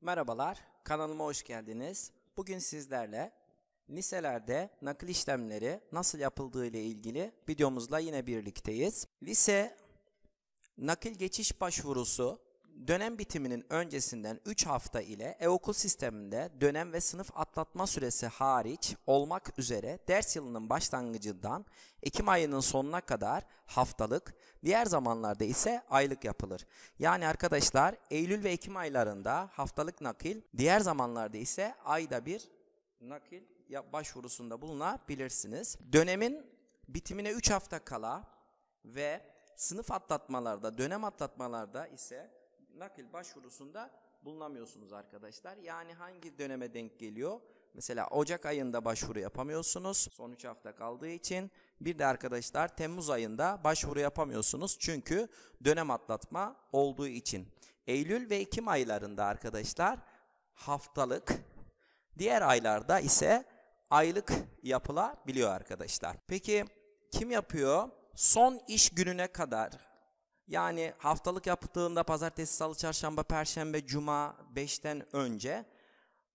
Merhabalar, kanalıma hoş geldiniz. Bugün sizlerle liselerde nakil işlemleri nasıl yapıldığı ile ilgili videomuzla yine birlikteyiz. Lise nakil geçiş başvurusu dönem bitiminin öncesinden 3 hafta ile e-okul sisteminde dönem ve sınıf atlatma süresi hariç olmak üzere ders yılının başlangıcından Ekim ayının sonuna kadar haftalık, diğer zamanlarda ise aylık yapılır. Yani arkadaşlar Eylül ve Ekim aylarında haftalık nakil, diğer zamanlarda ise ayda bir nakil başvurusunda bulunabilirsiniz. Dönemin bitimine 3 hafta kala ve sınıf atlatmalarda, dönem atlatmalarda ise nakil başvurusunda bulunamıyorsunuz arkadaşlar. Yani hangi döneme denk geliyor? Mesela Ocak ayında başvuru yapamıyorsunuz. Son 3 hafta kaldığı için. Bir de arkadaşlar Temmuz ayında başvuru yapamıyorsunuz. Çünkü dönem atlatma olduğu için. Eylül ve Ekim aylarında arkadaşlar haftalık. Diğer aylarda ise aylık yapılabiliyor arkadaşlar. Peki kim yapıyor? Son iş gününe kadar yani haftalık yapıldığında pazartesi, salı, çarşamba, perşembe, cuma 5'ten önce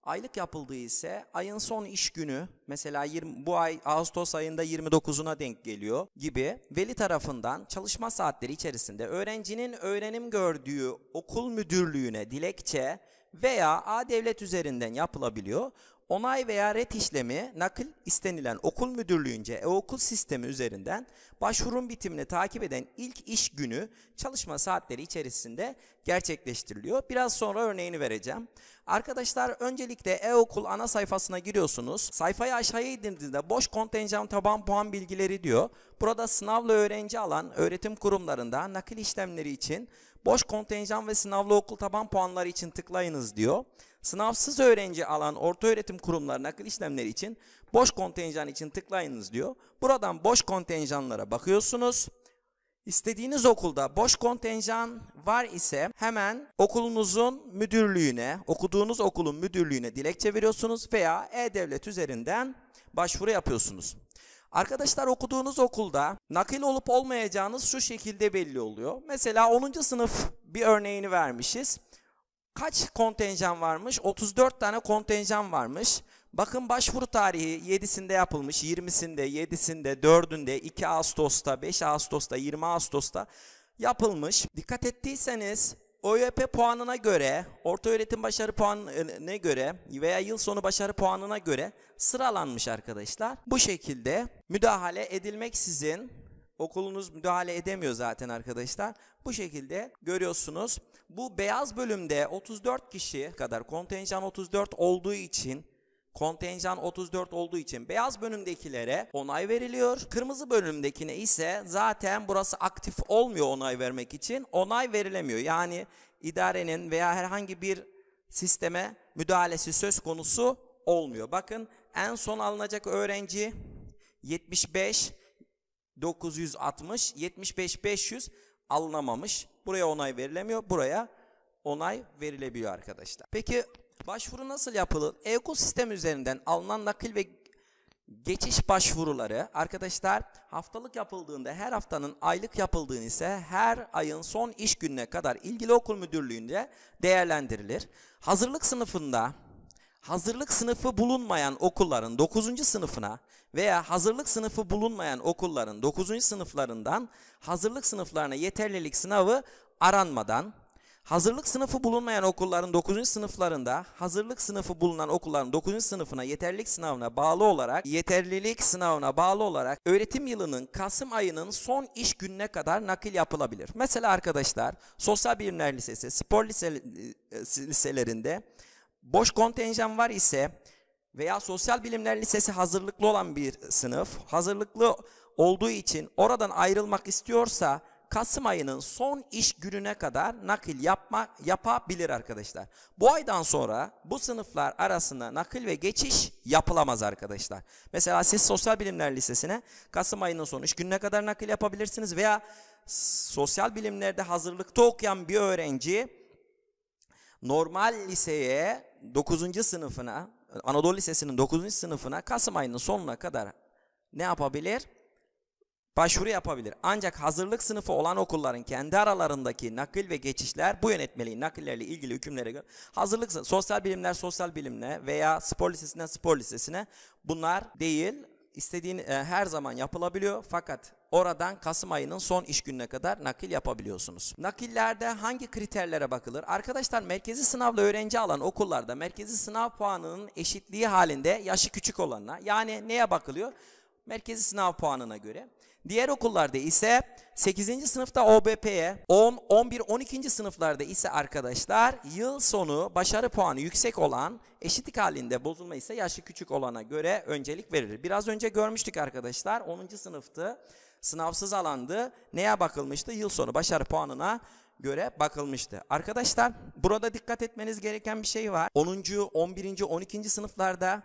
Aylık yapıldığı ise ayın son iş günü mesela 20, bu ay Ağustos ayında 29'una denk geliyor gibi veli tarafından çalışma saatleri içerisinde öğrencinin öğrenim gördüğü okul müdürlüğüne dilekçe veya A-Devlet üzerinden yapılabiliyor. Onay veya ret işlemi nakil istenilen okul müdürlüğünce e-okul sistemi üzerinden başvurun bitimini takip eden ilk iş günü çalışma saatleri içerisinde gerçekleştiriliyor. Biraz sonra örneğini vereceğim. Arkadaşlar öncelikle e-okul ana sayfasına giriyorsunuz. Sayfayı aşağıya indirdiğinizde boş kontenjan taban puan bilgileri diyor. Burada sınavla öğrenci alan öğretim kurumlarında nakil işlemleri için Boş kontenjan ve sınavlı okul taban puanları için tıklayınız diyor. Sınavsız öğrenci alan orta öğretim kurumlarına nakil işlemleri için boş kontenjan için tıklayınız diyor. Buradan boş kontenjanlara bakıyorsunuz. İstediğiniz okulda boş kontenjan var ise hemen okulunuzun müdürlüğüne, okuduğunuz okulun müdürlüğüne dilekçe veriyorsunuz veya e-devlet üzerinden başvuru yapıyorsunuz. Arkadaşlar okuduğunuz okulda nakil olup olmayacağınız şu şekilde belli oluyor. Mesela 10. sınıf bir örneğini vermişiz. Kaç kontenjan varmış? 34 tane kontenjan varmış. Bakın başvuru tarihi 7'sinde yapılmış, 20'sinde, 7'sinde, 4'ünde, 2 Ağustos'ta, 5 Ağustos'ta, 20 Ağustos'ta yapılmış. Dikkat ettiyseniz ÖYP puanına göre, orta öğretim başarı puanına göre veya yıl sonu başarı puanına göre sıralanmış arkadaşlar. Bu şekilde müdahale edilmeksizin okulunuz müdahale edemiyor zaten arkadaşlar. Bu şekilde görüyorsunuz. Bu beyaz bölümde 34 kişi kadar kontenjan 34 olduğu için Kontenjan 34 olduğu için beyaz bölümdekilere onay veriliyor. Kırmızı bölümdekine ise zaten burası aktif olmuyor onay vermek için. Onay verilemiyor. Yani idarenin veya herhangi bir sisteme müdahalesi söz konusu olmuyor. Bakın en son alınacak öğrenci 75 960 75 500 alınamamış. Buraya onay verilemiyor. Buraya onay verilebiliyor arkadaşlar. Peki başvuru nasıl yapılır? Ekosistem üzerinden alınan nakil ve geçiş başvuruları arkadaşlar haftalık yapıldığında her haftanın aylık yapıldığını ise her ayın son iş gününe kadar ilgili okul müdürlüğünde değerlendirilir. Hazırlık sınıfında hazırlık sınıfı bulunmayan okulların 9. sınıfına veya hazırlık sınıfı bulunmayan okulların 9. sınıflarından hazırlık sınıflarına yeterlilik sınavı aranmadan Hazırlık sınıfı bulunmayan okulların 9. sınıflarında hazırlık sınıfı bulunan okulların 9. sınıfına yeterlilik sınavına bağlı olarak yeterlilik sınavına bağlı olarak öğretim yılının Kasım ayının son iş gününe kadar nakil yapılabilir. Mesela arkadaşlar Sosyal Bilimler Lisesi, spor lise, e, liselerinde boş kontenjan var ise veya Sosyal Bilimler Lisesi hazırlıklı olan bir sınıf hazırlıklı olduğu için oradan ayrılmak istiyorsa Kasım ayının son iş gününe kadar nakil yapma, yapabilir arkadaşlar. Bu aydan sonra bu sınıflar arasında nakil ve geçiş yapılamaz arkadaşlar. Mesela siz Sosyal Bilimler Lisesi'ne Kasım ayının son iş gününe kadar nakil yapabilirsiniz veya sosyal bilimlerde hazırlıkta okuyan bir öğrenci normal liseye 9. sınıfına Anadolu Lisesi'nin 9. sınıfına Kasım ayının sonuna kadar ne yapabilir? başvuru yapabilir. Ancak hazırlık sınıfı olan okulların kendi aralarındaki nakil ve geçişler bu yönetmeliği nakillerle ilgili hükümlere göre hazırlık sınıfı, sosyal bilimler sosyal bilimle veya spor lisesinden spor lisesine bunlar değil istediğin e, her zaman yapılabiliyor fakat oradan Kasım ayının son iş gününe kadar nakil yapabiliyorsunuz. Nakillerde hangi kriterlere bakılır? Arkadaşlar merkezi sınavla öğrenci alan okullarda merkezi sınav puanının eşitliği halinde yaşı küçük olanına yani neye bakılıyor? Merkezi sınav puanına göre Diğer okullarda ise 8. sınıfta OBP'ye, 10, 11, 12. sınıflarda ise arkadaşlar yıl sonu başarı puanı yüksek olan eşitlik halinde bozulma ise yaşı küçük olana göre öncelik verilir. Biraz önce görmüştük arkadaşlar 10. sınıftı, sınavsız alandı. Neye bakılmıştı? Yıl sonu başarı puanına göre bakılmıştı. Arkadaşlar burada dikkat etmeniz gereken bir şey var. 10. 11. 12. sınıflarda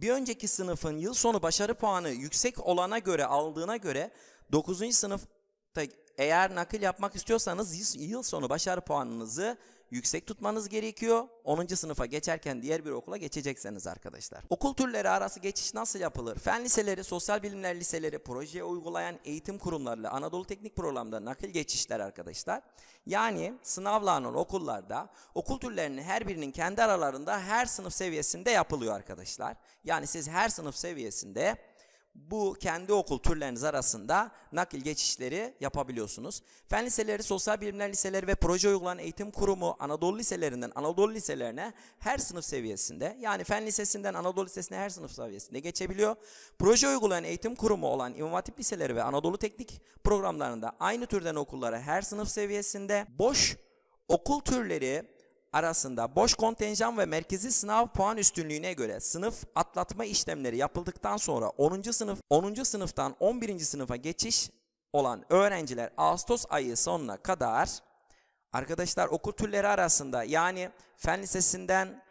bir önceki sınıfın yıl sonu başarı puanı yüksek olana göre aldığına göre 9. sınıfta eğer nakil yapmak istiyorsanız yıl sonu başarı puanınızı yüksek tutmanız gerekiyor. 10. sınıfa geçerken diğer bir okula geçecekseniz arkadaşlar. Okul türleri arası geçiş nasıl yapılır? Fen liseleri, sosyal bilimler liseleri projeye uygulayan eğitim kurumlarıyla Anadolu Teknik Program'da nakil geçişler arkadaşlar. Yani sınavlanan okullarda okul türlerinin her birinin kendi aralarında her sınıf seviyesinde yapılıyor arkadaşlar. Yani siz her sınıf seviyesinde bu kendi okul türleriniz arasında nakil geçişleri yapabiliyorsunuz. Fen liseleri, sosyal bilimler liseleri ve proje uygulanan eğitim kurumu Anadolu liselerinden Anadolu liselerine her sınıf seviyesinde yani fen lisesinden Anadolu lisesine her sınıf seviyesinde geçebiliyor. Proje uygulanan eğitim kurumu olan İmam liseleri ve Anadolu teknik programlarında aynı türden okullara her sınıf seviyesinde boş okul türleri arasında boş kontenjan ve merkezi sınav puan üstünlüğüne göre sınıf atlatma işlemleri yapıldıktan sonra 10. sınıf 10. sınıftan 11. sınıfa geçiş olan öğrenciler Ağustos ayı sonuna kadar arkadaşlar okul türleri arasında yani fen lisesinden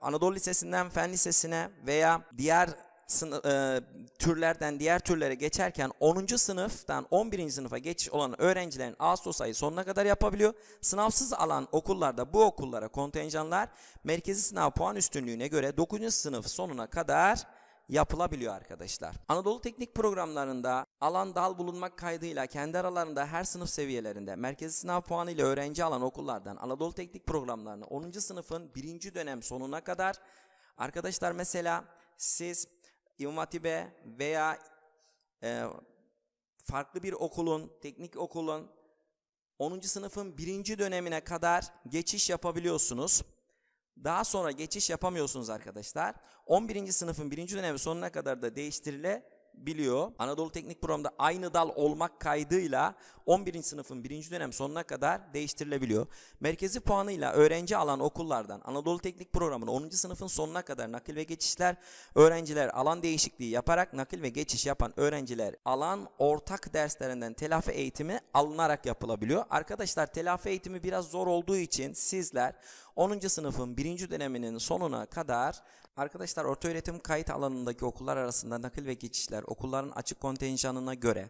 Anadolu Lisesi'nden Fen Lisesi'ne veya diğer sınıf, e, türlerden diğer türlere geçerken 10. sınıftan 11. sınıfa geçiş olan öğrencilerin Ağustos sayı sonuna kadar yapabiliyor. Sınavsız alan okullarda bu okullara kontenjanlar merkezi sınav puan üstünlüğüne göre 9. sınıf sonuna kadar yapılabiliyor arkadaşlar. Anadolu Teknik programlarında alan dal bulunmak kaydıyla kendi aralarında her sınıf seviyelerinde merkezi sınav puanı ile öğrenci alan okullardan Anadolu Teknik programlarını 10. sınıfın 1. dönem sonuna kadar arkadaşlar mesela siz İmam Hatip'e veya e, farklı bir okulun, teknik okulun 10. sınıfın 1. dönemine kadar geçiş yapabiliyorsunuz. Daha sonra geçiş yapamıyorsunuz arkadaşlar. 11. sınıfın 1. dönemi sonuna kadar da değiştirilebilir biliyor. Anadolu Teknik Programı'nda aynı dal olmak kaydıyla 11. sınıfın 1. dönem sonuna kadar değiştirilebiliyor. Merkezi puanıyla öğrenci alan okullardan Anadolu Teknik Programı'nın 10. sınıfın sonuna kadar nakil ve geçişler öğrenciler alan değişikliği yaparak nakil ve geçiş yapan öğrenciler alan ortak derslerinden telafi eğitimi alınarak yapılabiliyor. Arkadaşlar telafi eğitimi biraz zor olduğu için sizler 10. sınıfın 1. döneminin sonuna kadar arkadaşlar ortaöğretim kayıt alanındaki okullar arasında nakil ve geçişler okulların açık kontenjanına göre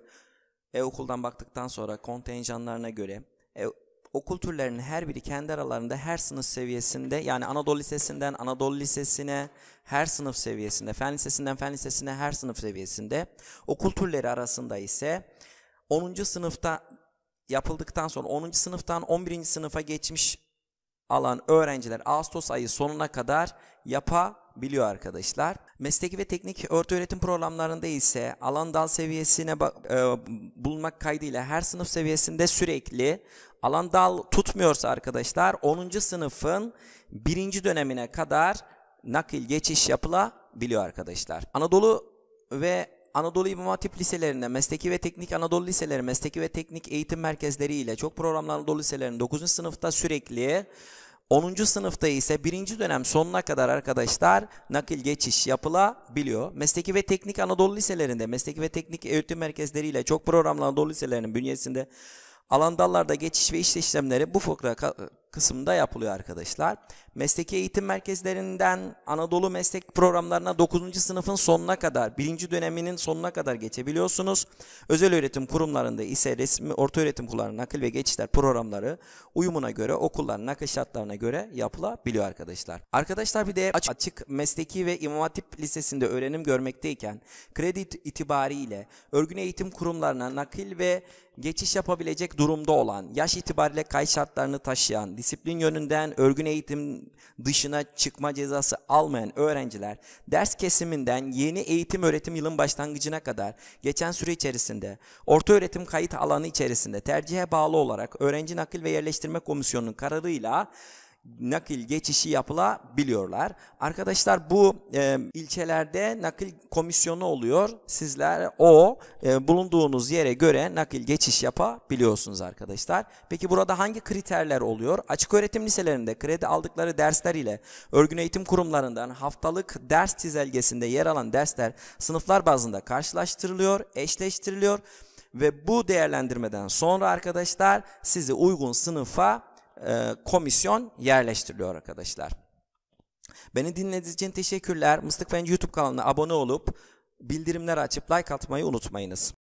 e-okuldan baktıktan sonra kontenjanlarına göre e, okul türlerinin her biri kendi aralarında her sınıf seviyesinde yani Anadolu Lisesi'nden Anadolu Lisesi'ne her sınıf seviyesinde, Fen Lisesi'nden Fen Lisesi'ne her sınıf seviyesinde okul türleri arasında ise 10. sınıfta yapıldıktan sonra 10. sınıftan 11. sınıfa geçmiş alan öğrenciler Ağustos ayı sonuna kadar yapabiliyor arkadaşlar. Mesleki ve teknik öğretim programlarında ise alan dal seviyesine e, bulmak kaydıyla her sınıf seviyesinde sürekli alan dal tutmuyorsa arkadaşlar 10. sınıfın 1. dönemine kadar nakil geçiş yapılabiliyor arkadaşlar. Anadolu ve Anadolu İmam Hatip Liselerinde, Mesleki ve Teknik Anadolu Liseleri, Mesleki ve Teknik Eğitim Merkezleri ile çok programlı Anadolu Liselerinin 9. sınıfta sürekli 10. sınıfta ise 1. dönem sonuna kadar arkadaşlar nakil geçiş yapılabiliyor. Mesleki ve Teknik Anadolu Liselerinde, Mesleki ve Teknik Eğitim Merkezleri ile çok programlı Anadolu Liselerinin bünyesinde alan dallarda geçiş ve iş işlemleri bu fıkra kısmında yapılıyor arkadaşlar mesleki eğitim merkezlerinden Anadolu meslek programlarına 9. sınıfın sonuna kadar, 1. döneminin sonuna kadar geçebiliyorsunuz. Özel öğretim kurumlarında ise resmi orta öğretim kurumlarının nakil ve geçişler programları uyumuna göre okulların nakil şartlarına göre yapılabiliyor arkadaşlar. Arkadaşlar bir de açık mesleki ve İmam Hatip Lisesi'nde öğrenim görmekteyken kredi itibariyle örgün eğitim kurumlarına nakil ve geçiş yapabilecek durumda olan, yaş itibariyle kayıt şartlarını taşıyan, disiplin yönünden örgün eğitim dışına çıkma cezası almayan öğrenciler ders kesiminden yeni eğitim öğretim yılın başlangıcına kadar geçen süre içerisinde orta öğretim kayıt alanı içerisinde tercihe bağlı olarak öğrenci nakil ve yerleştirme komisyonunun kararıyla nakil geçişi yapılabiliyorlar. Arkadaşlar bu e, ilçelerde nakil komisyonu oluyor. Sizler o e, bulunduğunuz yere göre nakil geçiş yapabiliyorsunuz arkadaşlar. Peki burada hangi kriterler oluyor? Açık öğretim liselerinde kredi aldıkları dersler ile örgün eğitim kurumlarından haftalık ders çizelgesinde yer alan dersler sınıflar bazında karşılaştırılıyor, eşleştiriliyor ve bu değerlendirmeden sonra arkadaşlar sizi uygun sınıfa e, komisyon yerleştiriliyor arkadaşlar. Beni dinlediğiniz için teşekkürler. Mıstık Fen YouTube kanalına abone olup bildirimleri açıp like atmayı unutmayınız.